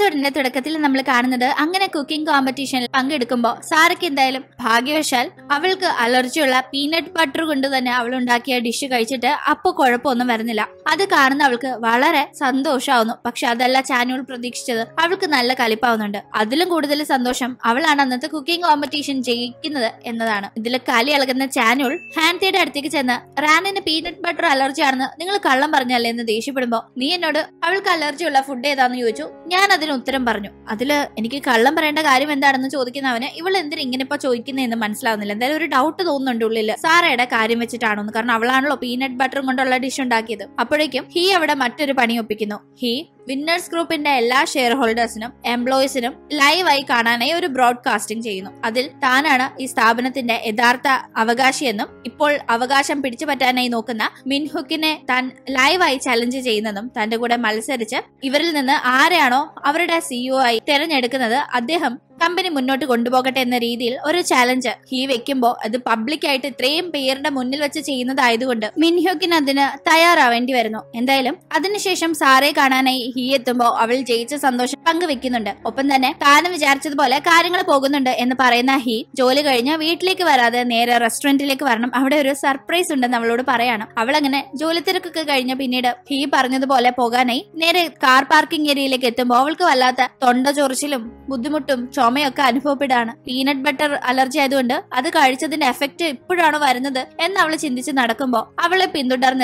എപ്പിസോഡിന്റെ തുടക്കത്തിൽ നമ്മൾ കാണുന്നത് അങ്ങനെ കുക്കിംഗ് കോമ്പറ്റീഷനിൽ പങ്കെടുക്കുമ്പോൾ സാറയ്ക്ക് എന്തായാലും ഭാഗ്യവശാൽ അവൾക്ക് അലർജിയുള്ള പീനട്ട് ബട്ടർ കൊണ്ട് തന്നെ അവൾ ഉണ്ടാക്കിയ ഡിഷ് കഴിച്ചിട്ട് അപ്പോൾ കുഴപ്പമൊന്നും വരുന്നില്ല അത് കാണുന്ന അവൾക്ക് വളരെ സന്തോഷമാവുന്നു പക്ഷെ അതല്ല ചാനുവിൽ പ്രതീക്ഷിച്ചത് അവൾക്ക് നല്ല കളിപ്പാവുന്നുണ്ട് അതിലും കൂടുതൽ സന്തോഷം അവളാണ് അന്നത്തെ കുക്കിംഗ് കോമ്പറ്റീഷൻ ജയിക്കുന്നത് എന്നതാണ് ഇതിൽ കലി ഇളകുന്ന ചാനുൾ ഹാൻസിയുടെ അടുത്തേക്ക് ചെന്ന് റാനിന് പീനട്ട് ബട്ടർ അലർജി ആണെന്ന് നിങ്ങൾ കള്ളം പറഞ്ഞല്ലേ എന്ന് ദേഷ്യപ്പെടുമ്പോൾ നീ എന്നോട് അവൾക്ക് അലർജിയുള്ള ഫുഡ് ഏതാന്ന് ചോദിച്ചു ഞാൻ അതിന് ചോദ്യത്തിന് ഉത്തരം പറഞ്ഞു അതിൽ എനിക്ക് കള്ളം പറയേണ്ട കാര്യം എന്താണെന്ന് അവന് ഇവൾ എന്തിനാ ഇങ്ങനെ ഇപ്പൊ ചോദിക്കുന്നതെന്ന് മനസ്സിലാവുന്നില്ല എന്തായാലും ഒരു ഡൗട്ട് തോന്നുന്നുണ്ട് ഉള്ളിൽ സാറയുടെ കാര്യം വെച്ചിട്ടാണോന്ന് കാരണം അവളാണല്ലോ പീനട്ട് ബട്ടറും കൊണ്ടുള്ള ഡിഷ് ഉണ്ടാക്കിയത് അപ്പോഴേക്കും ഹീ അവിടെ മറ്റൊരു പണി ഒപ്പിക്കുന്നു ഹീ വിന്നേഴ്സ് ഗ്രൂപ്പിന്റെ എല്ലാ ഷെയർ ഹോൾഡേഴ്സിനും എംപ്ലോയീസിനും ലൈവായി കാണാനായി ഒരു ബ്രോഡ്കാസ്റ്റിംഗ് ചെയ്യുന്നു അതിൽ താനാണ് ഈ സ്ഥാപനത്തിന്റെ യഥാർത്ഥ അവകാശിയെന്നും ഇപ്പോൾ അവകാശം പിടിച്ചു പറ്റാനായി നോക്കുന്ന മിൻഹുക്കിനെ താൻ ലൈവായി ചലഞ്ച് ചെയ്യുന്നതും തന്റെ കൂടെ മത്സരിച്ച് ഇവരിൽ നിന്ന് ആരെയാണോ അവരുടെ സിഇഒ e ആയി തെരഞ്ഞെടുക്കുന്നത് അദ്ദേഹം കമ്പനി മുന്നോട്ട് കൊണ്ടുപോകട്ടെ എന്ന രീതിയിൽ ഒരു ചാലഞ്ച് ഹീ വെക്കുമ്പോൾ അത് പബ്ലിക്കായിട്ട് ഇത്രയും പേരുടെ മുന്നിൽ വെച്ച് ചെയ്യുന്നതായതുകൊണ്ട് മിൻഹ്യോക്കിന് അതിന് തയ്യാറാവേണ്ടി വരുന്നു എന്തായാലും അതിനുശേഷം സാറെ കാണാനായി ഹീ എത്തുമ്പോൾ അവൾ ജയിച്ച സന്തോഷം പങ്കുവെക്കുന്നുണ്ട് ഒപ്പം തന്നെ താനും വിചാരിച്ചതുപോലെ കാര്യങ്ങൾ പോകുന്നുണ്ട് എന്ന് പറയുന്ന ഹി ജോലി കഴിഞ്ഞ് വീട്ടിലേക്ക് വരാതെ നേരെ റെസ്റ്റോറന്റിലേക്ക് വരണം അവിടെ ഒരു സർപ്രൈസ് ഉണ്ടെന്ന് അവളോട് പറയാണ് അവൾ അങ്ങനെ ജോലി തിരക്കൊക്കെ കഴിഞ്ഞ് പിന്നീട് ഹി പറഞ്ഞതുപോലെ പോകാനായി നേരെ കാർ പാർക്കിംഗ് ഏരിയയിലേക്ക് എത്തുമ്പോൾ അവൾക്ക് വല്ലാത്ത തൊണ്ട ചൊറിച്ചിലും ബുദ്ധിമുട്ടും ചോ ചുമയൊക്കെ അനുഭവപ്പെടുകയാണ് പീനട്ട് ബട്ടർ അലർജി ആയതുകൊണ്ട് അത് കഴിച്ചതിന്റെ എഫക്റ്റ് ഇപ്പോഴാണ് വരുന്നത് എന്ന് അവൾ ചിന്തിച്ച് നടക്കുമ്പോൾ അവളെ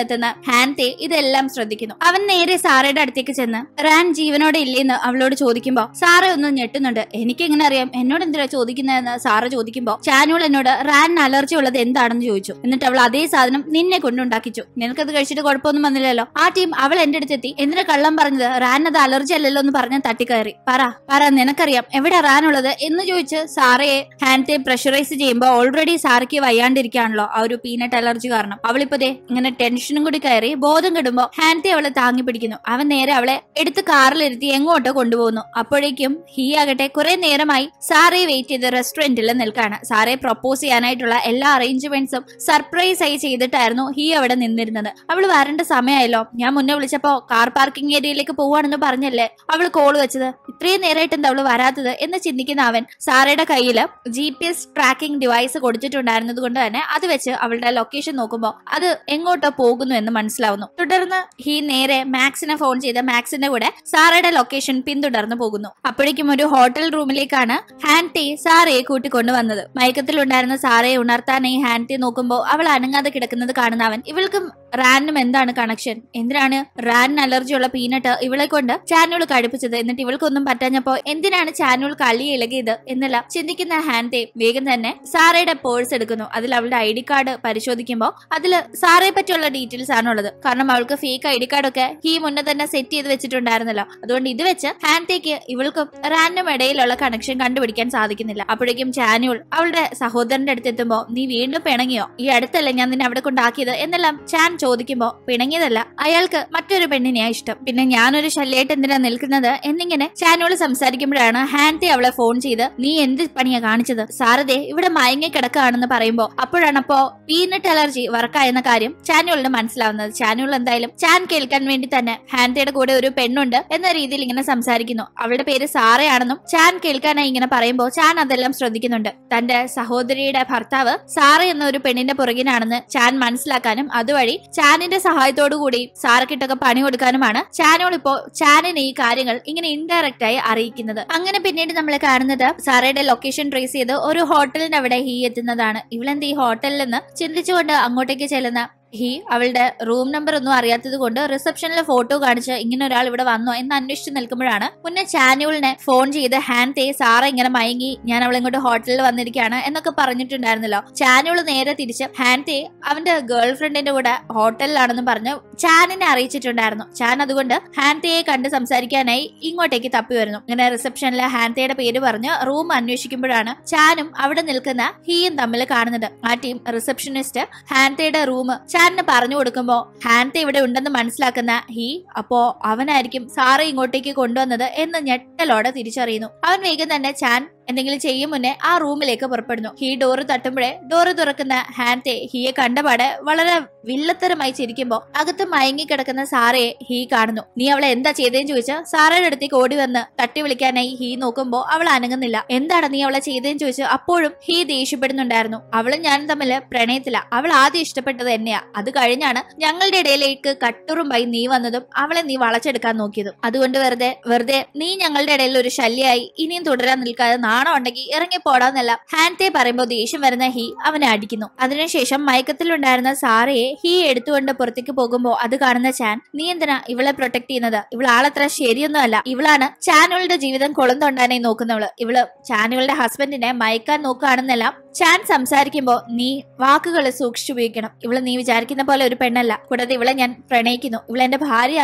എത്തുന്ന ഹാൻതെ ഇതെല്ലാം ശ്രദ്ധിക്കുന്നു അവൻ നേരെ സാറയുടെ അടുത്തേക്ക് ചെന്ന് റാൻ ജീവനോടെ ഇല്ലെന്ന് അവളോട് ചോദിക്കുമ്പോൾ സാറ ഒന്ന് ഞെട്ടുന്നുണ്ട് എനിക്ക് എങ്ങനെ അറിയാം എന്നോട് എന്തിനാ ചോദിക്കുന്നതെന്ന് സാറ ചോദിക്കുമ്പോൾ ചാനുൾ എന്നോട് റാനിന് അലർജി ഉള്ളത് എന്താണെന്ന് ചോദിച്ചു എന്നിട്ട് അവൾ അതേ സാധനം നിന്നെ കൊണ്ടുണ്ടാക്കിച്ചു നിനക്കത് കഴിച്ചിട്ട് കുഴപ്പമൊന്നും വന്നില്ലല്ലോ ആ ടീം അവൾ എന്റെ അടുത്തെത്തി എന്തിനാ കള്ളം പറഞ്ഞത് റാൻ അത് അലർജി അല്ലല്ലോ എന്ന് പറഞ്ഞ് തട്ടിക്കയറി പറ പറ നിനക്കറിയാം എവിടെ റാനുള്ള ഉള്ളത് എന്ന് ചോദിച്ച് സാറയെ ഹാൻഡ് പ്രഷറൈസ് ചെയ്യുമ്പോൾ ഓൾറെഡി സാറയ്ക്ക് വയ്യാണ്ടിരിക്കാണല്ലോ ആ ഒരു പീനട്ട് അലർജി കാരണം അവളിപ്പോ ദേ ഇങ്ങനെ ടെൻഷനും കൂടി കയറി ബോധം കെടുമ്പോൾ ഹാൻഡ് അവളെ താങ്ങി പിടിക്കുന്നു അവൻ നേരെ അവളെ എടുത്ത് കാറിലിരുത്തി എങ്ങോട്ടോ കൊണ്ടുപോകുന്നു അപ്പോഴേക്കും ഹീ ആകട്ടെ കുറെ നേരമായി സാറയെ വെയിറ്റ് ചെയ്ത് റെസ്റ്റോറന്റിൽ നിൽക്കാണ് സാറെ പ്രൊപ്പോസ് ചെയ്യാനായിട്ടുള്ള എല്ലാ അറേഞ്ച്മെന്റ്സും സർപ്രൈസ് ആയി ചെയ്തിട്ടായിരുന്നു ഹീ അവിടെ നിന്നിരുന്നത് അവൾ വരേണ്ട സമയമായല്ലോ ഞാൻ മുന്നേ വിളിച്ചപ്പോ കാർ പാർക്കിംഗ് ഏരിയയിലേക്ക് പോവാണെന്ന് പറഞ്ഞല്ലേ അവൾ കോൾ വെച്ചത് ഇത്രയും നേരമായിട്ട് എന്താ അവള് വരാത്തത് എന്ന് ചിന്തിക്കും ഇരിക്കുന്ന അവൻ സാറയുടെ കയ്യിൽ G P S tracking device കൊടുത്തിട്ടുണ്ടായിരുന്നത് കൊണ്ട് തന്നെ അത് വെച്ച് അവളുടെ ലൊക്കേഷൻ നോക്കുമ്പോൾ അത് എങ്ങോട്ടോ പോകുന്നു എന്ന് മനസ്സിലാവുന്നു തുടർന്ന് ഹീ നേരെ മാക്സിനെ ഫോൺ ചെയ്ത് മാക്സിന്റെ കൂടെ സാറയുടെ ലൊക്കേഷൻ പിന്തുടർന്നു പോകുന്നു അപ്പോഴേക്കും ഒരു ഹോട്ടൽ റൂമിലേക്കാണ് ഹാൻറ്റി സാറയെ കൂട്ടിക്കൊണ്ടുവന്നത് മയക്കത്തിലുണ്ടായിരുന്ന സാറയെ ഉണർത്താനായി ഹാൻറ്റി നോക്കുമ്പോൾ അവൾ അനങ്ങാതെ കിടക്കുന്നത് കാണുന്ന അവൻ ഇവൾക്കും റാനും എന്താണ് കണക്ഷൻ എന്തിനാണ് റാനിന് അലർജിയുള്ള പീനട്ട് ഇവളെ കൊണ്ട് ചാനൂൾ കഴിപ്പിച്ചത് എന്നിട്ട് ഇവൾക്കൊന്നും പറ്റാഞ്ഞപ്പോ എന്തിനാണ് ചാനൂൾ കളി ഇളകിയത് എന്നെല്ലാം ചിന്തിക്കുന്ന ഹാൻതെ വേഗം തന്നെ സാറയുടെ പേഴ്സ് എടുക്കുന്നു അതിൽ അവളുടെ ഐ ഡി കാർഡ് പരിശോധിക്കുമ്പോൾ അതിൽ സാറയെ പറ്റിയുള്ള ഡീറ്റെയിൽസ് ആണുള്ളത് കാരണം അവൾക്ക് ഫേക്ക് ഐ ഡി കാർഡൊക്കെ ഈ മുന്നേ തന്നെ സെറ്റ് ചെയ്ത് വെച്ചിട്ടുണ്ടായിരുന്നല്ലോ അതുകൊണ്ട് ഇത് വെച്ച് ഹാൻതേക്ക് ഇവൾക്കും റാൻഡം ഇടയിലുള്ള കണക്ഷൻ കണ്ടുപിടിക്കാൻ സാധിക്കുന്നില്ല അപ്പോഴേക്കും ചാനുൾ അവളുടെ സഹോദരന്റെ അടുത്ത് എത്തുമ്പോൾ നീ വീണ്ടും പിണങ്ങിയോ ഈ അടുത്തല്ല ഞാൻ നിന്നെ അവിടെ കൊണ്ടാക്കിയത് എന്നെല്ലാം ചാൻ ചോദിക്കുമ്പോൾ പിണങ്ങിയതല്ല അയാൾക്ക് മറ്റൊരു പെണ്ണിനെയാണ് ഇഷ്ടം പിന്നെ ഞാനൊരു ശല്യായിട്ട് എന്തിനാ നിൽക്കുന്നത് എന്നിങ്ങനെ ചാനുൾ സംസാരിക്കുമ്പോഴാണ് ഹാൻതി അവളെ ഫോൺ ചെയ്ത് നീ എന്ത് പണിയാ കാണിച്ചത് സാറതേ ഇവിടെ മയങ്ങി കിടക്കുകയാണെന്ന് പറയുമ്പോ അപ്പോ പീനട്ട് അലർജി വർക്കായെന്ന കാര്യം ചാനുവലിന് മനസ്സിലാവുന്നത് ചാനുവൽ എന്തായാലും ചാൻ കേൾക്കാൻ വേണ്ടി തന്നെ ഹാൻഡയുടെ കൂടെ ഒരു പെണ്ണുണ്ട് എന്ന രീതിയിൽ ഇങ്ങനെ സംസാരിക്കുന്നു അവളുടെ പേര് സാറയാണെന്നും ചാൻ കേൾക്കാനായി ഇങ്ങനെ പറയുമ്പോൾ ചാൻ അതെല്ലാം ശ്രദ്ധിക്കുന്നുണ്ട് തന്റെ സഹോദരിയുടെ ഭർത്താവ് സാറ എന്ന ഒരു പെണ്ണിന്റെ പുറകിനാണെന്ന് ചാൻ മനസ്സിലാക്കാനും അതുവഴി ചാനിന്റെ സഹായത്തോടു കൂടി സാറക്കിട്ടൊക്കെ പണി കൊടുക്കാനുമാണ് ചാനോൾ ഇപ്പോ ചാനിനെ ഈ കാര്യങ്ങൾ ഇങ്ങനെ ഇൻഡയറക്റ്റ് ആയി അറിയിക്കുന്നത് അങ്ങനെ പിന്നീട് നമ്മളെ കാണുന്നത് സാറയുടെ ലൊക്കേഷൻ ട്രേസ് ചെയ്ത് ഒരു ഹോട്ടലിന്റെ അവിടെ ഹീ എത്തുന്നതാണ് ഇവളെന്ത് ഈ ഹോട്ടലിൽ നിന്ന് ചിന്തിച്ചുകൊണ്ട് അങ്ങോട്ടേക്ക് ചെല്ലുന്ന ഹി അവളുടെ റൂം നമ്പർ ഒന്നും അറിയാത്തത് കൊണ്ട് റിസപ്ഷനിലെ ഫോട്ടോ കാണിച്ച് ഇങ്ങനെ ഒരാൾ ഇവിടെ വന്നോ എന്ന് അന്വേഷിച്ച് നിൽക്കുമ്പോഴാണ് മുന്നേ ചാനുവിളിനെ ഫോൺ ചെയ്ത് ഹാൻഡ് തേ സാറ ഇങ്ങനെ മയങ്ങി ഞാൻ അവൾ ഇങ്ങോട്ട് ഹോട്ടലിൽ വന്നിരിക്കുകയാണ് എന്നൊക്കെ പറഞ്ഞിട്ടുണ്ടായിരുന്നല്ലോ ചാനുൾ നേരെ തിരിച്ച് ഹാൻഡ് തേ അവന്റെ ഗേൾ ഫ്രണ്ടിന്റെ കൂടെ ഹോട്ടലിലാണെന്ന് പറഞ്ഞു ചാനിനെ അറിയിച്ചിട്ടുണ്ടായിരുന്നു ചാൻ അതുകൊണ്ട് ഹാൻഡ് തേയെ കണ്ട് സംസാരിക്കാനായി ഇങ്ങോട്ടേക്ക് തപ്പി വരുന്നു ഇങ്ങനെ റിസപ്ഷനിലെ ഹാൻഡ് തേയുടെ പേര് പറഞ്ഞ് റൂം അന്വേഷിക്കുമ്പോഴാണ് ചാനും അവിടെ നിൽക്കുന്ന ഹീയും തമ്മിൽ കാണുന്നത് ആ ടീം റിസപ്ഷനിസ്റ്റ് ഹാൻഡ് തേയുടെ റൂം സാറിന് പറഞ്ഞു കൊടുക്കുമ്പോൾ ഹാൻത്ത് ഇവിടെ ഉണ്ടെന്ന് മനസ്സിലാക്കുന്ന ഹി അപ്പോ അവനായിരിക്കും സാറെ ഇങ്ങോട്ടേക്ക് കൊണ്ടുവന്നത് എന്ന് ഞെട്ടലോടെ തിരിച്ചറിയുന്നു അവൻ വേഗം തന്നെ ചാൻ എന്തെങ്കിലും ചെയ്യും മുന്നേ ആ റൂമിലേക്ക് പുറപ്പെടുന്നു ഹീ ഡോറ് തട്ടുമ്പോഴേ ഡോറ് തുറക്കുന്ന ഹാൻറ്റെ ഹീയെ കണ്ടപാട് വളരെ വില്ലത്തരമായി ചിരിക്കുമ്പോ അകത്ത് കിടക്കുന്ന സാറയെ ഹീ കാണുന്നു നീ അവളെ എന്താ ചെയ്തതെന്ന് ചോദിച്ചാൽ സാറയുടെ അടുത്തേക്ക് ഓടി വന്ന് തട്ടി വിളിക്കാനായി ഹീ നോക്കുമ്പോൾ അവൾ അനങ്ങുന്നില്ല എന്താണ് നീ അവളെ ചെയ്തതെന്ന് ചോദിച്ചു അപ്പോഴും ഹീ ദേഷ്യപ്പെടുന്നുണ്ടായിരുന്നു അവളും ഞാനും തമ്മില് പ്രണയത്തില അവൾ ആദ്യം ഇഷ്ടപ്പെട്ടത് എന്നെയാ അത് കഴിഞ്ഞാണ് ഞങ്ങളുടെ ഇടയിലേക്ക് കട്ടുറുമ്പായി നീ വന്നതും അവളെ നീ വളച്ചെടുക്കാൻ നോക്കിയതും അതുകൊണ്ട് വെറുതെ വെറുതെ നീ ഞങ്ങളുടെ ഇടയിൽ ഒരു ശല്യായി ഇനിയും തുടരാൻ നിൽക്കാതെ നാണം ഉണ്ടെങ്കിൽ ഇറങ്ങിപ്പോടാന്നല്ല ഹാൻഡ്തെ പറയുമ്പോൾ ദേഷ്യം വരുന്ന ഹി അവനെ അടിക്കുന്നു അതിനുശേഷം മയക്കത്തിലുണ്ടായിരുന്ന സാറയെ ഹി എടുത്തുകൊണ്ട് പുറത്തേക്ക് പോകുമ്പോൾ അത് കാണുന്ന ചാൻ നീ എന്തിനാ ഇവളെ പ്രൊട്ടക്ട് ചെയ്യുന്നത് ശരിയൊന്നും ശരിയൊന്നുമല്ല ഇവളാണ് ചാനുകളുടെ ജീവിതം കൊളന്തുണ്ടാനായി നോക്കുന്നവള് ഇവള് ചാനുകളുടെ ഹസ്ബൻഡിനെ മയക്കാൻ നോക്കുകയാണെന്നല്ല ചാൻ സംസാരിക്കുമ്പോൾ നീ വാക്കുകൾ സൂക്ഷിച്ചുപയോഗിക്കണം ഇവള് നീ വിചാരിക്കുന്ന പോലെ ഒരു പെണ്ണല്ല കൂടാതെ ഇവളെ ഞാൻ പ്രണയിക്കുന്നു ഇവളെ എന്റെ ഭാര്യ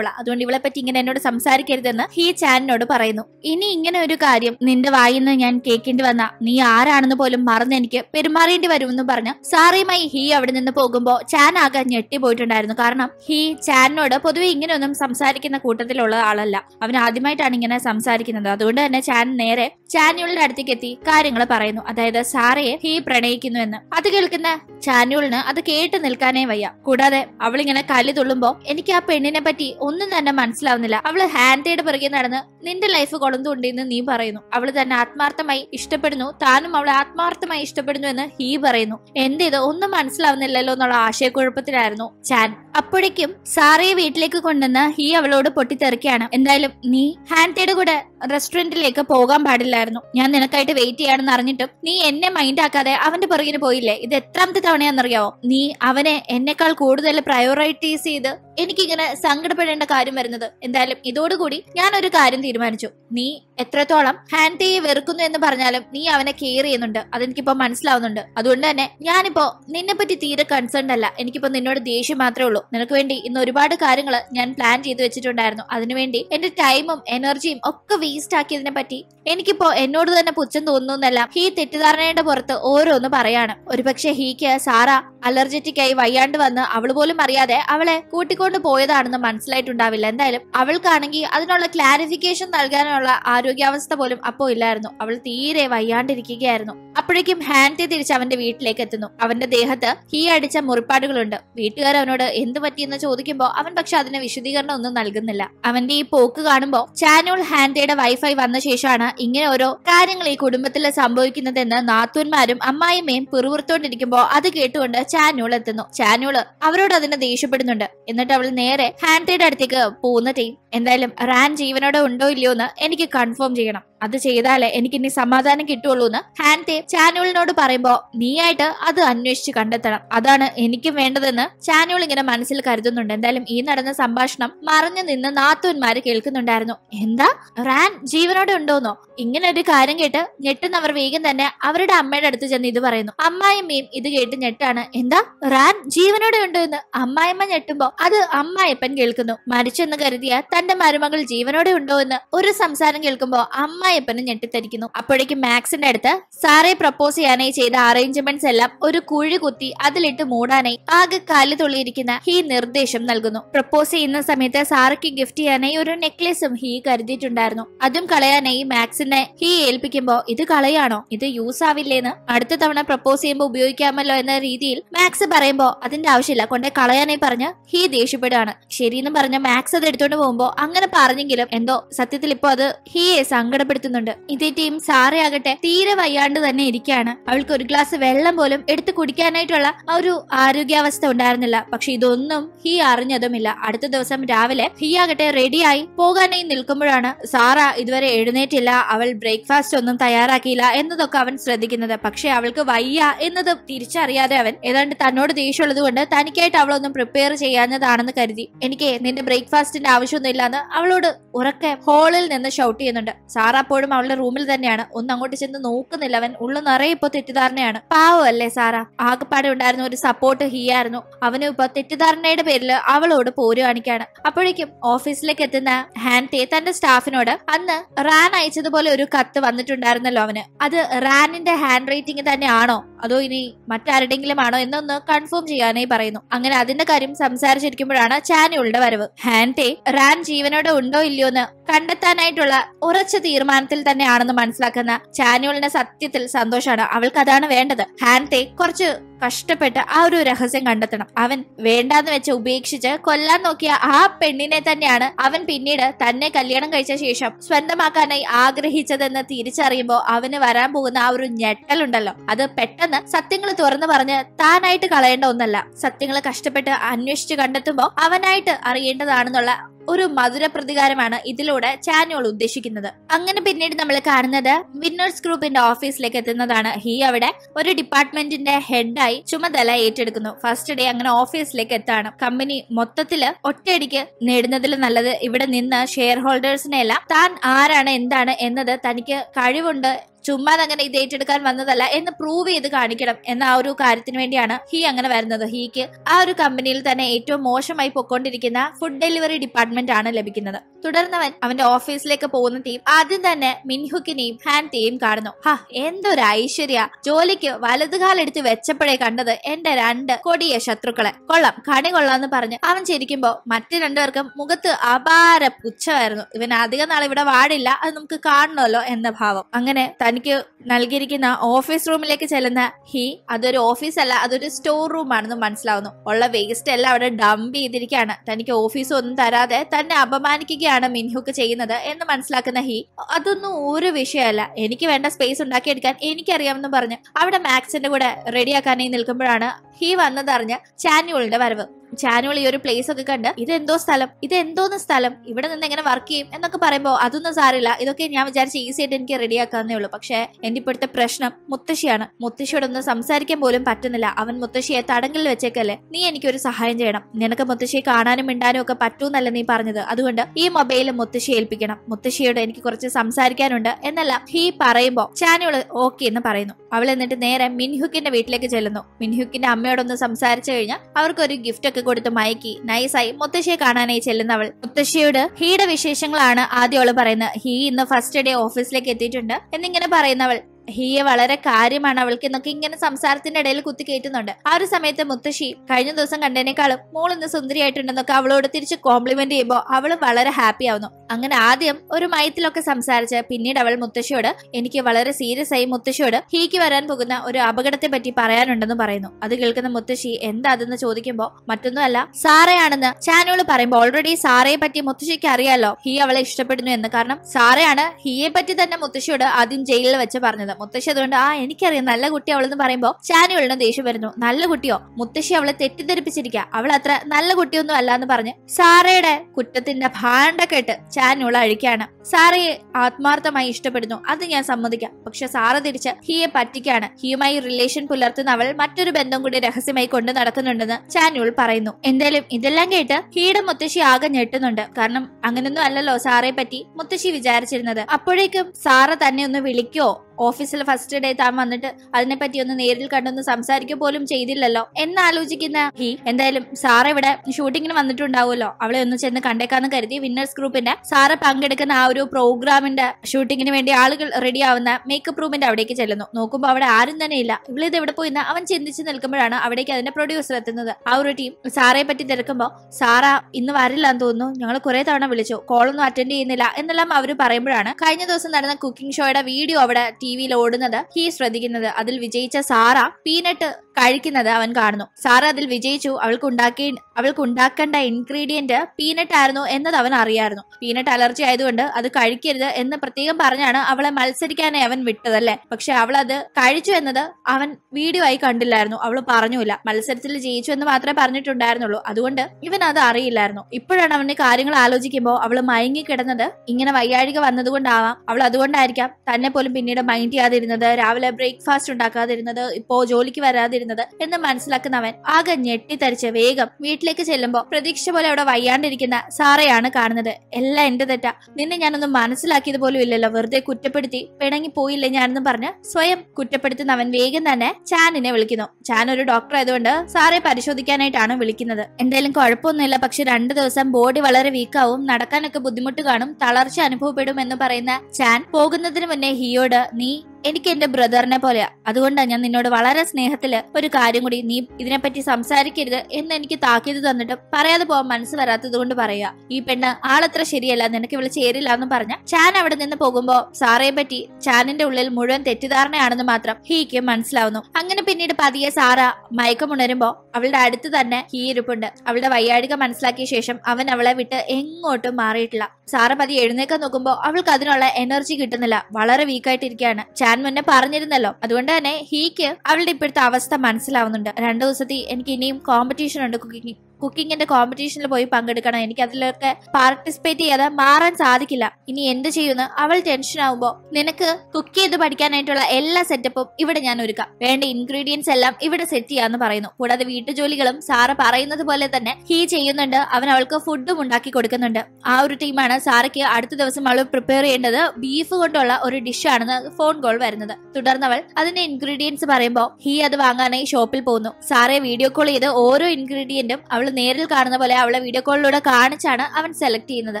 അതുകൊണ്ട് ഇവളെ പറ്റി ഇങ്ങനെ എന്നോട് സംസാരിക്കരുതെന്ന് ഹി ചാനിനോട് പറയുന്നു ഇനി ഇങ്ങനെ ഒരു കാര്യം നിന്റെ വായിന്ന് നിന്ന് ഞാൻ കേൾക്കേണ്ടി വന്ന നീ ആരാണെന്ന് പോലും മറന്ന് എനിക്ക് പെരുമാറേണ്ടി വരുമെന്ന് പറഞ്ഞ് സാറിയുമായി ഹീ അവിടെ നിന്ന് പോകുമ്പോൾ ചാൻ ആകെ ഞെട്ടിപ്പോയിട്ടുണ്ടായിരുന്നു കാരണം ഹീ ചാനോട് പൊതുവെ ഇങ്ങനെയൊന്നും സംസാരിക്കുന്ന കൂട്ടത്തിലുള്ള ആളല്ല അവൻ ആദ്യമായിട്ടാണ് ഇങ്ങനെ സംസാരിക്കുന്നത് അതുകൊണ്ട് തന്നെ ചാൻ നേരെ ചാനുളിന്റെ അടുത്തേക്ക് എത്തി കാര്യങ്ങൾ പറയുന്നു അതായത് സാറയെ ഹീ പ്രണയിക്കുന്നു എന്ന് അത് കേൾക്കുന്ന ചാനുവിളിന് അത് കേട്ട് നിൽക്കാനേ വയ്യ കൂടാതെ അവളിങ്ങനെ കലി തുള്ളുമ്പോ എനിക്ക് ആ പെണ്ണിനെ പറ്റി ഒന്നും തന്നെ മനസ്സിലാവുന്നില്ല അവള് ഹാൻഡയുടെ പുറകെ നടന്ന് നിന്റെ ലൈഫ് കൊളന്തുണ്ടെന്ന് നീ പറയുന്നു അവൾ തന്നെ ആത്മാർത്ഥമായി ഇഷ്ടപ്പെടുന്നു താനും അവളെ ആത്മാർത്ഥമായി ഇഷ്ടപ്പെടുന്നു എന്ന് ഹീ പറയുന്നു എന്ത് ഇത് ഒന്നും മനസ്സിലാവുന്നില്ലല്ലോ എന്നുള്ള ആശയക്കുഴപ്പത്തിലായിരുന്നു ചാൻ അപ്പോഴേക്കും സാറയെ വീട്ടിലേക്ക് കൊണ്ടുവന്ന് ഹീ അവളോട് പൊട്ടിത്തെറിക്കുകയാണ് എന്തായാലും നീ ഹാൻതയുടെ കൂടെ റെസ്റ്റോറന്റിലേക്ക് പോകാൻ പാടില്ലായിരുന്നു ഞാൻ നിനക്കായിട്ട് വെയിറ്റ് ചെയ്യാണെന്ന് അറിഞ്ഞിട്ടും നീ എന്നെ മൈൻഡ് ആക്കാതെ അവന്റെ പുറകിന് പോയില്ലേ ഇത് എത്രാമത്തെ തവണയാണെന്നറിയാവോ നീ അവനെ എന്നെക്കാൾ കൂടുതൽ പ്രയോറിറ്റൈസ് ചെയ്ത് എനിക്കിങ്ങനെ സങ്കടപ്പെടേണ്ട കാര്യം വരുന്നത് എന്തായാലും ഇതോടുകൂടി ഞാൻ ഒരു കാര്യം തീരുമാനിച്ചു നീ എത്രത്തോളം ഹാൻഡേയെ വെറുക്കുന്നു എന്ന് പറഞ്ഞാലും നീ അവനെ കെയർ ചെയ്യുന്നുണ്ട് അതെനിക്കിപ്പോ മനസ്സിലാവുന്നുണ്ട് അതുകൊണ്ട് തന്നെ ഞാനിപ്പോ നിന്നെ പറ്റി തീരെ കൺസേൺ അല്ല എനിക്കിപ്പോ നിന്നോട് ദേഷ്യം മാത്രമേ ഉള്ളൂ ഉള്ളൂ നിനക്ക് വേണ്ടി ഇന്ന് ഒരുപാട് കാര്യങ്ങൾ ഞാൻ പ്ലാൻ ചെയ്തു വെച്ചിട്ടുണ്ടായിരുന്നു അതിനുവേണ്ടി എന്റെ ടൈമും എനർജിയും ഒക്കെ വേസ്റ്റ് ആക്കിയതിനെ പറ്റി എനിക്കിപ്പോ എന്നോട് തന്നെ പുച്ഛം തോന്നുന്നെല്ലാം ഹീ തെറ്റിദ്ധാരണയുടെ പുറത്ത് ഓരോന്ന് പറയാണ് ഒരുപക്ഷെ ഹീക്ക് സാറ അലർജറ്റിക് ആയി വയ്യാണ്ട് വന്ന് അവൾ പോലും അറിയാതെ അവളെ കൂട്ടിക്കൊണ്ട് പോയതാണെന്ന് മനസ്സിലായിട്ടുണ്ടാവില്ല എന്തായാലും അവൾക്കാണെങ്കിൽ അതിനുള്ള ക്ലാരിഫിക്കേഷൻ നൽകാനുള്ള ആരോഗ്യാവസ്ഥ പോലും അപ്പോ ഇല്ലായിരുന്നു അവൾ തീരെ വയ്യാണ്ടിരിക്കുകയായിരുന്നു അപ്പോഴേക്കും ഹാൻഡി തിരിച്ച് അവന്റെ വീട്ടിലേക്ക് എത്തുന്നു അവന്റെ ദേഹത്ത് ഹീ അടിച്ച മുറിപ്പാടുകളുണ്ട് വീട്ടുകാർ അവനോട് എന്ത് പറ്റിയെന്ന് ചോദിക്കുമ്പോൾ അവൻ പക്ഷെ അതിന് വിശദീകരണം ഒന്നും നൽകുന്നില്ല അവന്റെ ഈ പോക്ക് കാണുമ്പോൾ ചാനുൽ ഹാൻഡയുടെ വൈഫൈ വന്ന ശേഷമാണ് ഇങ്ങനെ ഓരോ കാര്യങ്ങൾ ഈ കുടുംബത്തിൽ സംഭവിക്കുന്നതെന്ന് നാത്തൂന്മാരും അമ്മായിമ്മയും പിറുവിർത്തോണ്ടിരിക്കുമ്പോ അത് കേട്ടുകൊണ്ട് ചാനുൾ എത്തുന്നു ചാനുൾ അവരോട് അതിന് ദേഷ്യപ്പെടുന്നുണ്ട് എന്നിട്ട് അവൾ നേരെ ഹാൻഡയുടെ അടുത്തേക്ക് പോകുന്ന ടീം എന്തായാലും റാൻ ജീവനോടെ ഉണ്ടോ ഇല്ലയോ എന്ന് എനിക്ക് കൺഫേം ചെയ്യണം അത് ചെയ്താലേ എനിക്ക് ഇനി സമാധാനം കിട്ടുള്ളൂ എന്ന് ഹാൻതെ ചാനുവലിനോട് പറയുമ്പോ നീയായിട്ട് അത് അന്വേഷിച്ച് കണ്ടെത്തണം അതാണ് എനിക്കും വേണ്ടതെന്ന് ചാനുവൽ ഇങ്ങനെ മനസ്സിൽ കരുതുന്നുണ്ട് എന്തായാലും ഈ നടന്ന സംഭാഷണം മറഞ്ഞു നിന്ന് നാത്തൂന്മാര് കേൾക്കുന്നുണ്ടായിരുന്നു എന്താ റാൻ ജീവനോടെ ഉണ്ടോന്നോ ഇങ്ങനെ ഒരു കാര്യം കേട്ട് ഞെട്ടുന്നവർ വേഗം തന്നെ അവരുടെ അമ്മയുടെ അടുത്ത് ചെന്ന് ഇത് പറയുന്നു അമ്മായിമ്മയും ഇത് കേട്ട് ഞെട്ടാണ് എന്താ റാൻ ജീവനോടെ ഉണ്ടോ എന്ന് അമ്മായിമ്മ ഞെട്ടുമ്പോ അത് അമ്മായിപ്പൻ കേൾക്കുന്നു മരിച്ചെന്ന് കരുതിയ തന്റെ മരുമകൾ ജീവനോടെ ഉണ്ടോ എന്ന് ഒരു സംസാരം കേൾക്കുമ്പോൾ അമ്മായിപ്പനും ഞെട്ടിത്തരിക്കുന്നു അപ്പോഴേക്കും മാക്സിന്റെ അടുത്ത് സാറെ പ്രപ്പോസ് ചെയ്യാനായി ചെയ്ത അറേഞ്ച്മെന്റ്സ് എല്ലാം ഒരു കുഴി കുത്തി അതിലിട്ട് മൂടാനായി ആകെ കാലി തുള്ളിയിരിക്കുന്ന ഹീ നിർദ്ദേശം നൽകുന്നു പ്രപ്പോസ് ചെയ്യുന്ന സമയത്ത് സാറയ്ക്ക് ഗിഫ്റ്റ് ചെയ്യാനായി ഒരു നെക്ലേസും ഹീ കരുതിയിട്ടുണ്ടായിരുന്നു അതും കളയാനായി മാക്സിനെ ഹീ ഏൽപ്പിക്കുമ്പോൾ ഇത് കളയാണോ ഇത് യൂസ് ആവില്ലേന്ന് അടുത്ത തവണ പ്രപ്പോസ് ചെയ്യുമ്പോൾ ഉപയോഗിക്കാമല്ലോ എന്ന രീതിയിൽ മാക്സ് പറയുമ്പോൾ അതിന്റെ ആവശ്യമില്ല കൊണ്ടേ കളയാനായി പറഞ്ഞ് ഹീ ദേഷ്യപ്പെടുകയാണ് ശരിയെന്ന് പറഞ്ഞ മാക്സ് അത് എടുത്തോണ്ട് പോകുമ്പോ അങ്ങനെ പറഞ്ഞെങ്കിലും എന്തോ സത്യത്തിൽ ഇപ്പോ അത് ഹീയെ സങ്കടപ്പെടുത്തുന്നുണ്ട് ഇതേ ടീം സാറയാകട്ടെ തീരെ വയ്യാണ്ട് തന്നെ ഇരിക്കുകയാണ് അവൾക്ക് ഒരു ഗ്ലാസ് വെള്ളം പോലും എടുത്തു കുടിക്കാനായിട്ടുള്ള ആ ഒരു ആരോഗ്യാവസ്ഥ ഉണ്ടായിരുന്നില്ല പക്ഷെ ഇതൊന്നും ഹീ അറിഞ്ഞതുമില്ല അടുത്ത ദിവസം രാവിലെ ഹീ ആകട്ടെ റെഡിയായി പോകാനായി നിൽക്കുമ്പോഴാണ് സാറ ഇതുവരെ എഴുന്നേറ്റില്ല അവൾ ബ്രേക്ക്ഫാസ്റ്റ് ഒന്നും തയ്യാറാക്കിയില്ല എന്നതൊക്കെ അവൻ ശ്രദ്ധിക്കുന്നത് പക്ഷെ അവൾക്ക് വയ്യ എന്നത് തിരിച്ചറിയാതെ അവൻ ഏതാണ്ട് തന്നോട് ദേഷ്യമുള്ളത് കൊണ്ട് തനിക്കായിട്ട് അവളൊന്നും പ്രിപ്പയർ ചെയ്യാഞ്ഞതാണെന്ന് കരുതി എനിക്ക് നിന്റെ ബ്രേക്ക്ഫാസ്റ്റിന്റെ ആവശ്യമൊന്നുമില്ല പറ്റില്ല എന്ന് അവളോട് ഉറക്കെ ഹോളിൽ നിന്ന് ഷൗട്ട് ചെയ്യുന്നുണ്ട് സാറ അപ്പോഴും അവളുടെ റൂമിൽ തന്നെയാണ് ഒന്ന് അങ്ങോട്ട് ചെന്ന് നോക്കുന്നില്ല അവൻ ഉള്ള നിറയെ ഇപ്പൊ തെറ്റിദ്ധാരണയാണ് പാവമല്ലേ സാറ ആകെപ്പാടെ ഉണ്ടായിരുന്ന ഒരു സപ്പോർട്ട് ഹീയായിരുന്നു അവന് ഇപ്പൊ തെറ്റിദ്ധാരണയുടെ പേരിൽ അവളോട് പോര് കാണിക്കാണ് അപ്പോഴേക്കും ഓഫീസിലേക്ക് എത്തുന്ന ഹാൻഡെ തന്റെ സ്റ്റാഫിനോട് അന്ന് റാൻ അയച്ചതുപോലെ ഒരു കത്ത് വന്നിട്ടുണ്ടായിരുന്നല്ലോ അവന് അത് റാനിന്റെ ഹാൻഡ് റൈറ്റിംഗ് തന്നെയാണോ അതോ ഇനി മറ്റാരുടെങ്കിലും ആണോ എന്നൊന്ന് കൺഫേം ചെയ്യാനായി പറയുന്നു അങ്ങനെ അതിന്റെ കാര്യം സംസാരിച്ചിരിക്കുമ്പോഴാണ് ചാനിയുടെ വരവ് ഹാൻഡെ റാൻ ജീവനോടെ ഉണ്ടോ ഇല്ലയോ എന്ന് കണ്ടെത്താനായിട്ടുള്ള ഉറച്ച തീരുമാനത്തിൽ തന്നെയാണെന്ന് മനസ്സിലാക്കുന്ന ചാനുവലിന്റെ സത്യത്തിൽ സന്തോഷമാണ് അവൾക്ക് അതാണ് വേണ്ടത് ഹാൻതെ കുറച്ച് കഷ്ടപ്പെട്ട് ആ ഒരു രഹസ്യം കണ്ടെത്തണം അവൻ വേണ്ടാന്ന് വെച്ച് ഉപേക്ഷിച്ച് കൊല്ലാൻ നോക്കിയ ആ പെണ്ണിനെ തന്നെയാണ് അവൻ പിന്നീട് തന്നെ കല്യാണം കഴിച്ച ശേഷം സ്വന്തമാക്കാനായി ആഗ്രഹിച്ചതെന്ന് തിരിച്ചറിയുമ്പോൾ അവന് വരാൻ പോകുന്ന ആ ഒരു ഞെട്ടലുണ്ടല്ലോ അത് പെട്ടെന്ന് സത്യങ്ങൾ തുറന്നു പറഞ്ഞ് താനായിട്ട് കളയേണ്ട ഒന്നല്ല സത്യങ്ങൾ കഷ്ടപ്പെട്ട് അന്വേഷിച്ച് കണ്ടെത്തുമ്പോൾ അവനായിട്ട് അറിയേണ്ടതാണെന്നുള്ള ഒരു മധുര പ്രതികാരമാണ് ഇതിലൂടെ ചാനിയോൾ ഉദ്ദേശിക്കുന്നത് അങ്ങനെ പിന്നീട് നമ്മൾ കാണുന്നത് വിന്നേഴ്സ് ഗ്രൂപ്പിന്റെ ഓഫീസിലേക്ക് എത്തുന്നതാണ് ഹി അവിടെ ഒരു ഡിപ്പാർട്ട്മെന്റിന്റെ ഹെഡ് ഭാഗമായി ചുമതല ഏറ്റെടുക്കുന്നു ഫസ്റ്റ് ഡേ അങ്ങനെ ഓഫീസിലേക്ക് എത്താണ് കമ്പനി മൊത്തത്തില് ഒറ്റയടിക്ക് നേടുന്നതിൽ നല്ലത് ഇവിടെ നിന്ന് ഷെയർ ഹോൾഡേഴ്സിനെല്ലാം താൻ ആരാണ് എന്താണ് എന്നത് തനിക്ക് കഴിവുണ്ട് ചുമ്മാ അങ്ങനെ ഇത് ഏറ്റെടുക്കാൻ വന്നതല്ല എന്ന് പ്രൂവ് ചെയ്ത് കാണിക്കണം എന്ന ആ ഒരു കാര്യത്തിന് വേണ്ടിയാണ് ഹീ അങ്ങനെ വരുന്നത് ഹീക്ക് ആ ഒരു കമ്പനിയിൽ തന്നെ ഏറ്റവും മോശമായി പൊക്കോണ്ടിരിക്കുന്ന ഫുഡ് ഡെലിവറി ഡിപ്പാർട്ട്മെന്റ് ആണ് ലഭിക്കുന്നത് തുടർന്നവൻ അവന്റെ ഓഫീസിലേക്ക് പോകുന്ന ടീം ആദ്യം തന്നെ മിൻഹുക്കിനെയും ഹാൻ ടീം കാണുന്നു ഹാ എന്തൊരു ഐശ്വര്യ ജോലിക്ക് വലതുകാലെടുത്ത് വെച്ചപ്പോഴേ കണ്ടത് എന്റെ രണ്ട് കൊടിയ ശത്രുക്കളെ കൊള്ളാം കണി കൊള്ളാന്ന് പറഞ്ഞ് അവൻ ചിരിക്കുമ്പോ മറ്റു രണ്ടുപേർക്കും മുഖത്ത് അപാര പുച്ഛമായിരുന്നു ഇവൻ അധികം നാളെ ഇവിടെ വാടില്ല അത് നമുക്ക് കാണണമല്ലോ എന്ന ഭാവം അങ്ങനെ തനിക്ക് നൽകിയിരിക്കുന്ന ഓഫീസ് റൂമിലേക്ക് ചെല്ലുന്ന ഹി അതൊരു ഓഫീസ് അല്ല അതൊരു സ്റ്റോർ റൂം ആണെന്ന് മനസ്സിലാവുന്നു ഉള്ള വേസ്റ്റ് എല്ലാം അവിടെ ഡംപ് ചെയ്തിരിക്കുകയാണ് തനിക്ക് ഓഫീസ് ഒന്നും തരാതെ തന്നെ അപമാനിക്കുകയാണ് മിൻഹുക്ക് ചെയ്യുന്നത് എന്ന് മനസ്സിലാക്കുന്ന ഹി അതൊന്നും ഒരു വിഷയമല്ല എനിക്ക് വേണ്ട സ്പേസ് ഉണ്ടാക്കിയെടുക്കാൻ എനിക്കറിയാമെന്ന് പറഞ്ഞ് അവിടെ മാക്സിന്റെ കൂടെ റെഡിയാക്കാനായി നിൽക്കുമ്പോഴാണ് ഹി വന്നതറിഞ്ഞ് ചാനുവളിന്റെ വരവ് ചാനുകൾ ഈ ഒരു പ്ലേസ് ഒക്കെ കണ്ട് ഇതെന്തോ സ്ഥലം ഇതെന്തോന്ന് സ്ഥലം ഇവിടെ നിന്ന് എങ്ങനെ വർക്ക് ചെയ്യും എന്നൊക്കെ പറയുമ്പോൾ അതൊന്നും സാരില്ല ഇതൊക്കെ ഞാൻ വിചാരിച്ച ഈസി ആയിട്ട് എനിക്ക് റെഡി ആക്കാന്നേ ഉള്ളൂ പക്ഷേ എന്റെ ഇപ്പോഴത്തെ പ്രശ്നം മുത്തശ്ശിയാണ് മുത്തശ്ശിയോടൊന്ന് സംസാരിക്കാൻ പോലും പറ്റുന്നില്ല അവൻ മുത്തശ്ശിയെ തടങ്കലിൽ വെച്ചേക്കല്ലേ നീ എനിക്കൊരു സഹായം ചെയ്യണം നിനക്ക് മുത്തശ്ശിയെ കാണാനും മിണ്ടാനും ഒക്കെ പറ്റൂന്നല്ല നീ പറഞ്ഞത് അതുകൊണ്ട് ഈ മൊബൈൽ മുത്തശ്ശിയെ ഏൽപ്പിക്കണം മുത്തശ്ശിയോട് എനിക്ക് കുറച്ച് സംസാരിക്കാനുണ്ട് എന്നല്ല ഹീ പറയുമ്പോൾ ചാനുകൾ ഓക്കെ എന്ന് പറയുന്നു അവൾ എന്നിട്ട് നേരെ മിൻഹുക്കിന്റെ വീട്ടിലേക്ക് ചെല്ലുന്നു മിൻഹുക്കിന്റെ അമ്മയോടൊന്ന് സംസാരിച്ചു കഴിഞ്ഞാൽ ഒരു ഗിഫ്റ്റ് ഒക്കെ തലക്ക് കൊടുത്ത് മയക്കി നൈസായി മുത്തശ്ശിയെ കാണാനായി ചെല്ലുന്നവൾ മുത്തശ്ശിയോട് ഹീയുടെ വിശേഷങ്ങളാണ് ആദ്യം അവൾ പറയുന്നത് ഹീ ഇന്ന് ഫസ്റ്റ് ഡേ ഓഫീസിലേക്ക് എത്തിയിട്ടുണ്ട് എന്നിങ്ങനെ പറയുന്നവൾ ഹീയെ വളരെ കാര്യമാണ് അവൾക്ക് എന്നൊക്കെ ഇങ്ങനെ സംസാരത്തിന്റെ ഇടയിൽ കുത്തി കയറ്റുന്നുണ്ട് ആ ഒരു സമയത്ത് മുത്തശ്ശി കഴിഞ്ഞ ദിവസം കണ്ടതിനേക്കാളും മോൾ ഇന്ന് സുന്ദരിയായിട്ടുണ്ടെന്നൊക്കെ അവളോട് തിരിച്ച് കോംപ്ലിമെന്റ് ചെയ്യുമ്പോൾ അവൾ വളരെ ഹാപ്പി ആവുന്നു അങ്ങനെ ആദ്യം ഒരു മയത്തിലൊക്കെ സംസാരിച്ച് പിന്നീട് അവൾ മുത്തശ്ശിയോട് എനിക്ക് വളരെ സീരിയസ് ആയി മുത്തശ്ശിയോട് ഹീക്ക് വരാൻ പോകുന്ന ഒരു അപകടത്തെ പറ്റി പറയാനുണ്ടെന്ന് പറയുന്നു അത് കേൾക്കുന്ന മുത്തശ്ശി എന്താ അതെന്ന് ചോദിക്കുമ്പോൾ മറ്റൊന്നുമല്ല സാറയാണെന്ന് ചാനുകൾ പറയുമ്പോൾ ഓൾറെഡി സാറയെ പറ്റി മുത്തശ്ശിക്ക് അറിയാലോ ഹീ അവളെ ഇഷ്ടപ്പെടുന്നു എന്ന് കാരണം സാറയാണ് ഹീയെ പറ്റി തന്നെ മുത്തശ്ശിയോട് ആദ്യം ജയിലിൽ വെച്ച് പറഞ്ഞത് മുത്തശ്ശി അതുകൊണ്ട് ആ എനിക്കറിയാം നല്ല കുട്ടി അവളെന്ന് പറയുമ്പോൾ ഷാനുവിളിനും ദേഷ്യം വരുന്നു നല്ല കുട്ടിയോ മുത്തശ്ശി അവളെ തെറ്റിദ്ധരിപ്പിച്ചിരിക്കുക അവൾ അത്ര നല്ല കുട്ടിയൊന്നും അല്ല എന്ന് പറഞ്ഞ് സാറയുടെ കുറ്റത്തിന്റെ ഭാണ്ട കേട്ട് ഷാനുൾ അഴിക്കാണ് സാറയെ ആത്മാർത്ഥമായി ഇഷ്ടപ്പെടുന്നു അത് ഞാൻ സമ്മതിക്കാം പക്ഷെ സാറ തിരിച്ച് ഹിയെ പറ്റിക്കാണ് ഹിയുമായി റിലേഷൻ പുലർത്തുന്ന അവൾ മറ്റൊരു ബന്ധം കൂടി രഹസ്യമായി കൊണ്ടു നടക്കുന്നുണ്ടെന്ന് ചാനുൾ പറയുന്നു എന്തായാലും ഇതെല്ലാം കേട്ട് ഹിയുടെ മുത്തശ്ശി ആകെ ഞെട്ടുന്നുണ്ട് കാരണം അങ്ങനെയൊന്നും അല്ലല്ലോ സാറെ പറ്റി മുത്തശ്ശി വിചാരിച്ചിരുന്നത് അപ്പോഴേക്കും സാറ തന്നെ ഒന്ന് വിളിക്കോ ഓഫീസിൽ ഫസ്റ്റ് ഡേ താൻ വന്നിട്ട് അതിനെപ്പറ്റി ഒന്ന് നേരിൽ കണ്ടൊന്ന് സംസാരിക്കുക പോലും ചെയ്തില്ലല്ലോ എന്നാലോചിക്കുന്ന ഹി എന്തായാലും സാർ ഇവിടെ ഷൂട്ടിങ്ങിന് വന്നിട്ടുണ്ടാവുമല്ലോ അവളെ ഒന്ന് ചെന്ന് കണ്ടേക്കാന്ന് കരുതി വിന്നേഴ്സ് ഗ്രൂപ്പിന്റെ സാറ് പങ്കെടുക്കുന്ന ആ ഒരു പ്രോഗ്രാമിന്റെ ഷൂട്ടിങ്ങിന് വേണ്ടി ആളുകൾ റെഡി ആവുന്ന മേക്കപ്പ് റൂമിന്റെ അവിടേക്ക് ചെല്ലുന്നു നോക്കുമ്പോൾ അവിടെ ആരും തന്നെ ഇല്ല ഇവളിത് എവിടെ പോയി അവൻ ചിന്തിച്ച് നിൽക്കുമ്പോഴാണ് അവിടേക്ക് അതിന്റെ പ്രൊഡ്യൂസർ എത്തുന്നത് ആ ഒരു ടീം സാറെ പറ്റി തിരക്കുമ്പോൾ സാറ ഇന്ന് വരില്ല എന്ന് തോന്നുന്നു ഞങ്ങൾ കുറെ തവണ വിളിച്ചു കോളൊന്നും അറ്റൻഡ് ചെയ്യുന്നില്ല എന്നെല്ലാം അവർ പറയുമ്പോഴാണ് കഴിഞ്ഞ ദിവസം നടന്ന കുക്കിംഗ് ഷോയുടെ വീഡിയോ അവിടെ ടി ടി വിയിൽ ഓടുന്നത് കീ ശ്രദ്ധിക്കുന്നത് അതിൽ വിജയിച്ച സാറ പീനട്ട് കഴിക്കുന്നത് അവൻ കാണുന്നു സാറ് അതിൽ വിജയിച്ചു അവൾക്ക് ഉണ്ടാക്കി അവൾക്ക് ഉണ്ടാക്കേണ്ട ഇൻഗ്രീഡിയന്റ് പീനട്ട് ആയിരുന്നു എന്നത് അവൻ അറിയായിരുന്നു പീനട്ട് അലർജി ആയതുകൊണ്ട് അത് കഴിക്കരുത് എന്ന് പ്രത്യേകം പറഞ്ഞാണ് അവളെ മത്സരിക്കാനായി അവൻ വിട്ടതല്ലേ പക്ഷെ അവൾ അത് കഴിച്ചു എന്നത് അവൻ വീഡിയോ ആയി കണ്ടില്ലായിരുന്നു അവൾ പറഞ്ഞൂല മത്സരത്തിൽ ജയിച്ചു എന്ന് മാത്രമേ പറഞ്ഞിട്ടുണ്ടായിരുന്നുള്ളൂ അതുകൊണ്ട് ഇവൻ അത് അറിയില്ലായിരുന്നു ഇപ്പോഴാണ് അവന്റെ കാര്യങ്ങൾ ആലോചിക്കുമ്പോൾ അവൾ മയങ്ങി കിടന്നത് ഇങ്ങനെ വയ്യാഴിക വന്നതുകൊണ്ടാവാം അവൾ അതുകൊണ്ടായിരിക്കാം തന്നെ പോലും പിന്നീട് മൈൻഡ് ചെയ്യാതിരുന്നത് രാവിലെ ബ്രേക്ക്ഫാസ്റ്റ് ഉണ്ടാക്കാതിരുന്നത് ഇപ്പോ ജോലിക്ക് വരാതിരുന്നത് നടന്നിരുന്നത് എന്ന് മനസ്സിലാക്കുന്നവൻ ആകെ ഞെട്ടിത്തരിച്ച് വേഗം വീട്ടിലേക്ക് ചെല്ലുമ്പോൾ പ്രതീക്ഷ പോലെ അവിടെ വയ്യാണ്ടിരിക്കുന്ന സാറയാണ് കാണുന്നത് എല്ലാം എന്റെ തെറ്റാ നിന്നെ ഞാനൊന്നും മനസ്സിലാക്കിയത് പോലും ഇല്ലല്ലോ വെറുതെ കുറ്റപ്പെടുത്തി പിണങ്ങി പോയില്ലേ ഞാനെന്ന് പറഞ്ഞ് സ്വയം കുറ്റപ്പെടുത്തുന്ന അവൻ വേഗം തന്നെ ചാനിനെ വിളിക്കുന്നു ചാൻ ഒരു ഡോക്ടർ ആയതുകൊണ്ട് സാറെ പരിശോധിക്കാനായിട്ടാണ് വിളിക്കുന്നത് എന്തായാലും കുഴപ്പമൊന്നുമില്ല പക്ഷെ രണ്ടു ദിവസം ബോഡി വളരെ വീക്കാവും നടക്കാനൊക്കെ ബുദ്ധിമുട്ട് കാണും തളർച്ച അനുഭവപ്പെടും എന്ന് പറയുന്ന ചാൻ പോകുന്നതിന് മുന്നേ ഹിയോട് നീ എനിക്ക് എന്റെ ബ്രദറിനെ പോലെയാ അതുകൊണ്ടാണ് ഞാൻ നിന്നോട് വളരെ സ്നേഹത്തില് ഒരു കാര്യം കൂടി നീ ഇതിനെപ്പറ്റി സംസാരിക്കരുത് എന്ന് എനിക്ക് താക്കീത് തന്നിട്ട് പറയാതെ പോവാൻ മനസ്സ് വരാത്തത് കൊണ്ട് പറയാ ഈ പെണ്ണ് ആളത്ര ശരിയല്ല നിനക്ക് ഇവിടെ ചേരില്ല എന്ന് പറഞ്ഞ ചാൻ അവിടെ നിന്ന് പോകുമ്പോ സാറയെ പറ്റി ചാനിന്റെ ഉള്ളിൽ മുഴുവൻ തെറ്റിദ്ധാരണയാണെന്ന് മാത്രം ഹീക്ക് മനസ്സിലാവുന്നു അങ്ങനെ പിന്നീട് പതിയെ സാറ മയക്കമുണരുമ്പോ അവളുടെ അടുത്ത് തന്നെ ഹീ ഇരിപ്പുണ്ട് അവളുടെ വയ്യാഴിക മനസ്സിലാക്കിയ ശേഷം അവൻ അവളെ വിട്ട് എങ്ങോട്ടും മാറിയിട്ടില്ല സാറ പതി എഴുന്നേക്കാൻ നോക്കുമ്പോൾ അവൾക്ക് അതിനുള്ള എനർജി കിട്ടുന്നില്ല വളരെ വീക്കായിട്ടിരിക്കുകയാണ് ചാൻ ഞാൻ മുന്നേ പറഞ്ഞിരുന്നല്ലോ അതുകൊണ്ട് തന്നെ ഹീക്ക് അവളുടെ ഇപ്പോഴത്തെ അവസ്ഥ മനസ്സിലാവുന്നുണ്ട് രണ്ടു ദിവസത്തെ എനിക്ക് ഇനിയും കോമ്പറ്റീഷൻ ഉണ്ട് കുക്കിംഗ് കുക്കിങ്ങിന്റെ കോമ്പറ്റീഷനിൽ പോയി പങ്കെടുക്കണം എനിക്ക് അതിലൊക്കെ പാർട്ടിസിപ്പേറ്റ് ചെയ്യാതെ മാറാൻ സാധിക്കില്ല ഇനി എന്ത് ചെയ്യുന്നു അവൾ ടെൻഷൻ ആവുമ്പോൾ നിനക്ക് കുക്ക് ചെയ്ത് പഠിക്കാനായിട്ടുള്ള എല്ലാ സെറ്റപ്പും ഇവിടെ ഞാൻ ഒരുക്കാം വേണ്ട ഇൻഗ്രീഡിയൻസ് എല്ലാം ഇവിടെ സെറ്റ് ചെയ്യാന്ന് പറയുന്നു കൂടാതെ വീട്ടുജോലികളും സാറ് പറയുന്നത് പോലെ തന്നെ ഹീ ചെയ്യുന്നുണ്ട് അവൻ അവൾക്ക് ഫുഡും ഉണ്ടാക്കി കൊടുക്കുന്നുണ്ട് ആ ഒരു ടീമാണ് സാറയ്ക്ക് അടുത്ത ദിവസം അവൾ പ്രിപ്പയർ ചെയ്യേണ്ടത് ബീഫ് കൊണ്ടുള്ള ഒരു ഡിഷ് ആണെന്ന് ഫോൺ കോൾ വരുന്നത് തുടർന്ന് അവൾ അതിന്റെ ഇൻഗ്രീഡിയൻസ് പറയുമ്പോൾ ഹീ അത് വാങ്ങാനായി ഷോപ്പിൽ പോകുന്നു സാറെ വീഡിയോ കോൾ ചെയ്ത് ഓരോ ഇൻഗ്രീഡിയന്റും അവൾ നേരിൽ കാണുന്ന പോലെ അവളെ വീഡിയോ കോളിലൂടെ കാണിച്ചാണ് അവൻ സെലക്ട് ചെയ്യുന്നത്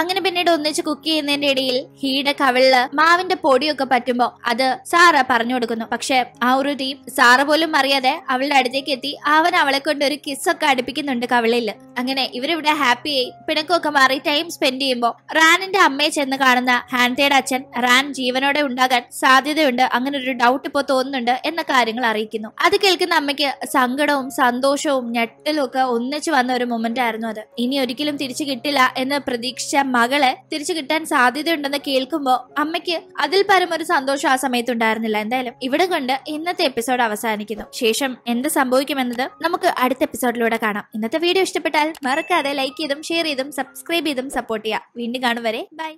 അങ്ങനെ പിന്നീട് ഒന്നിച്ച് കുക്ക് ചെയ്യുന്നതിന്റെ ഇടയിൽ ഹീയുടെ കവിളില് മാവിന്റെ പൊടിയൊക്കെ പറ്റുമ്പോൾ അത് സാറ പറഞ്ഞു കൊടുക്കുന്നു പക്ഷെ ആ ഒരു ടീം സാറ പോലും അറിയാതെ അവളുടെ അടുത്തേക്ക് എത്തി അവൻ അവളെ കൊണ്ട് ഒരു കിസ്സൊക്കെ അടുപ്പിക്കുന്നുണ്ട് കവിളയിൽ അങ്ങനെ ഇവരിവിടെ ആയി പിണക്കമൊക്കെ മാറി ടൈം സ്പെൻഡ് ചെയ്യുമ്പോൾ റാനിന്റെ അമ്മയെ ചെന്ന് കാണുന്ന ഹാൻതയുടെ അച്ഛൻ റാൻ ജീവനോടെ ഉണ്ടാകാൻ സാധ്യതയുണ്ട് അങ്ങനെ ഒരു ഡൗട്ട് ഇപ്പോൾ തോന്നുന്നുണ്ട് എന്ന കാര്യങ്ങൾ അറിയിക്കുന്നു അത് കേൾക്കുന്ന അമ്മയ്ക്ക് സങ്കടവും സന്തോഷവും ഞെട്ടലും ഒക്കെ ഒന്നിച്ച് വന്ന ഒരു മൊമെന്റ് ആയിരുന്നു അത് ഇനി ഒരിക്കലും തിരിച്ചു കിട്ടില്ല എന്ന് പ്രതീക്ഷിച്ച മകളെ തിരിച്ചു കിട്ടാൻ സാധ്യതയുണ്ടെന്ന് കേൾക്കുമ്പോൾ അമ്മയ്ക്ക് അതിൽ പരം ഒരു സന്തോഷം ആ സമയത്ത് ഉണ്ടായിരുന്നില്ല എന്തായാലും ഇവിടെ കൊണ്ട് ഇന്നത്തെ എപ്പിസോഡ് അവസാനിക്കുന്നു ശേഷം എന്ത് സംഭവിക്കുമെന്നത് നമുക്ക് അടുത്ത എപ്പിസോഡിലൂടെ കാണാം ഇന്നത്തെ വീഡിയോ ഇഷ്ടപ്പെട്ടാൽ മറക്കാതെ ലൈക്ക് ചെയ്തും ഷെയർ ചെയ്തും സബ്സ്ക്രൈബ് ചെയ്തും സപ്പോർട്ട് ചെയ്യാം വീണ്ടും കാണും വരെ ബൈ